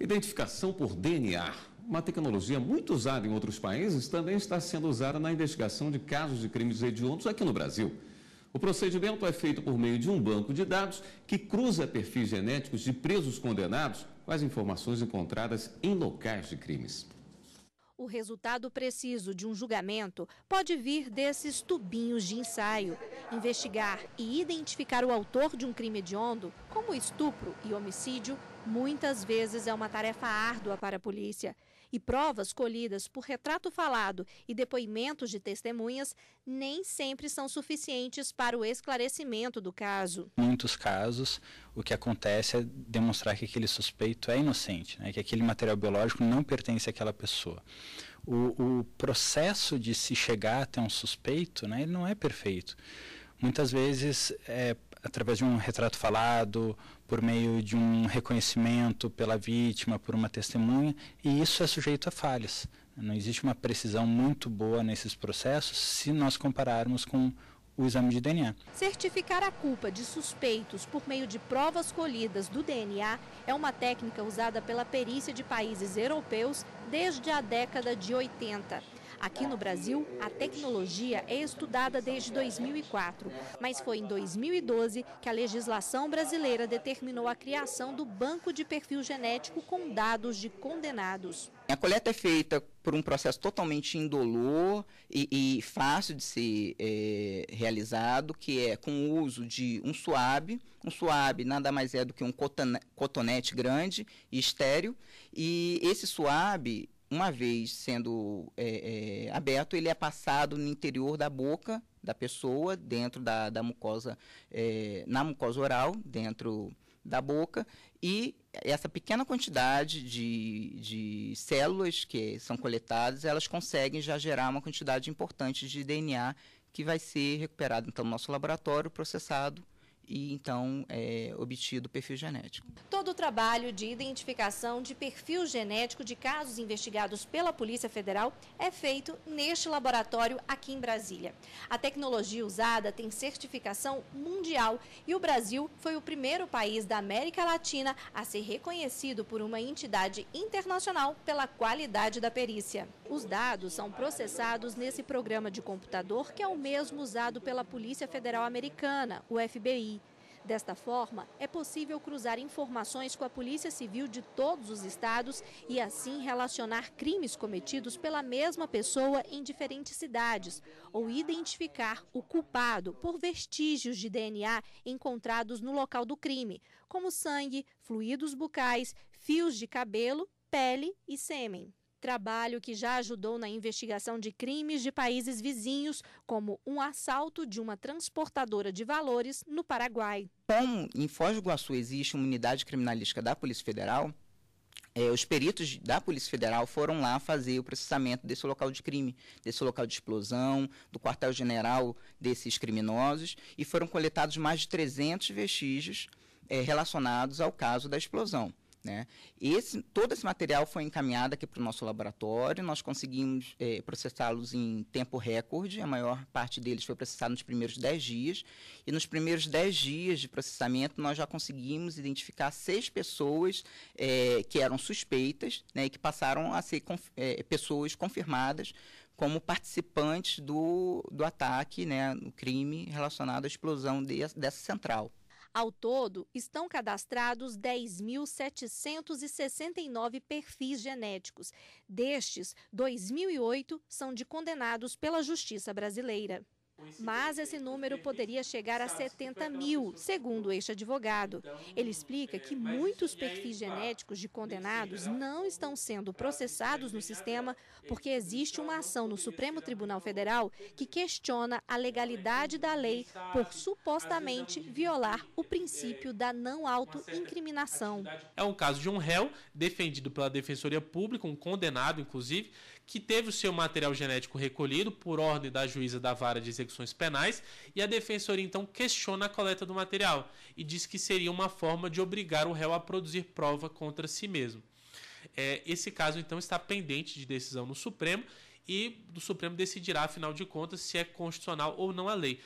Identificação por DNA, uma tecnologia muito usada em outros países, também está sendo usada na investigação de casos de crimes hediondos aqui no Brasil. O procedimento é feito por meio de um banco de dados que cruza perfis genéticos de presos condenados com as informações encontradas em locais de crimes. O resultado preciso de um julgamento pode vir desses tubinhos de ensaio. Investigar e identificar o autor de um crime hediondo, como estupro e homicídio, Muitas vezes é uma tarefa árdua para a polícia e provas colhidas por retrato falado e depoimentos de testemunhas nem sempre são suficientes para o esclarecimento do caso. Em muitos casos, o que acontece é demonstrar que aquele suspeito é inocente, né? que aquele material biológico não pertence àquela pessoa. O, o processo de se chegar até um suspeito, né, ele não é perfeito muitas vezes é, através de um retrato falado, por meio de um reconhecimento pela vítima, por uma testemunha, e isso é sujeito a falhas. Não existe uma precisão muito boa nesses processos se nós compararmos com o exame de DNA. Certificar a culpa de suspeitos por meio de provas colhidas do DNA é uma técnica usada pela perícia de países europeus desde a década de 80. Aqui no Brasil, a tecnologia é estudada desde 2004, mas foi em 2012 que a legislação brasileira determinou a criação do banco de perfil genético com dados de condenados. A coleta é feita por um processo totalmente indolor e, e fácil de ser é, realizado, que é com o uso de um suave. Um suave nada mais é do que um cotonete grande e estéreo. E esse suave uma vez sendo é, é, aberto, ele é passado no interior da boca da pessoa, dentro da, da mucosa, é, na mucosa oral, dentro da boca, e essa pequena quantidade de, de células que são coletadas, elas conseguem já gerar uma quantidade importante de DNA que vai ser recuperado então no nosso laboratório, processado e então é, obtido o perfil genético. Todo o trabalho de identificação de perfil genético de casos investigados pela Polícia Federal é feito neste laboratório aqui em Brasília. A tecnologia usada tem certificação mundial e o Brasil foi o primeiro país da América Latina a ser reconhecido por uma entidade internacional pela qualidade da perícia. Os dados são processados nesse programa de computador que é o mesmo usado pela Polícia Federal Americana, o FBI. Desta forma, é possível cruzar informações com a Polícia Civil de todos os estados e assim relacionar crimes cometidos pela mesma pessoa em diferentes cidades ou identificar o culpado por vestígios de DNA encontrados no local do crime, como sangue, fluidos bucais, fios de cabelo, pele e sêmen trabalho que já ajudou na investigação de crimes de países vizinhos, como um assalto de uma transportadora de valores no Paraguai. Como em Foz do Iguaçu existe uma unidade criminalística da Polícia Federal, é, os peritos da Polícia Federal foram lá fazer o processamento desse local de crime, desse local de explosão, do quartel-general desses criminosos, e foram coletados mais de 300 vestígios é, relacionados ao caso da explosão. Né? Esse, todo esse material foi encaminhado aqui para o nosso laboratório, nós conseguimos é, processá-los em tempo recorde, a maior parte deles foi processada nos primeiros 10 dias, e nos primeiros 10 dias de processamento nós já conseguimos identificar seis pessoas é, que eram suspeitas né, e que passaram a ser conf é, pessoas confirmadas como participantes do, do ataque, né, no crime relacionado à explosão de, dessa central. Ao todo, estão cadastrados 10.769 perfis genéticos. Destes, 2.008 são de condenados pela justiça brasileira mas esse número poderia chegar a 70 mil, segundo este advogado. Então, ele explica é, que muitos perfis genéticos de condenados não estão sendo processados no sistema porque existe uma ação no Supremo Tribunal Federal que questiona a legalidade da lei por supostamente violar o é, princípio da não autoincriminação. É um caso de um réu defendido pela Defensoria Pública, um condenado, inclusive, que teve o seu material genético recolhido por ordem da juíza da vara de execuções penais, e a defensoria então questiona a coleta do material e diz que seria uma forma de obrigar o réu a produzir prova contra si mesmo. É, esse caso então está pendente de decisão no Supremo e o Supremo decidirá, afinal de contas, se é constitucional ou não a lei.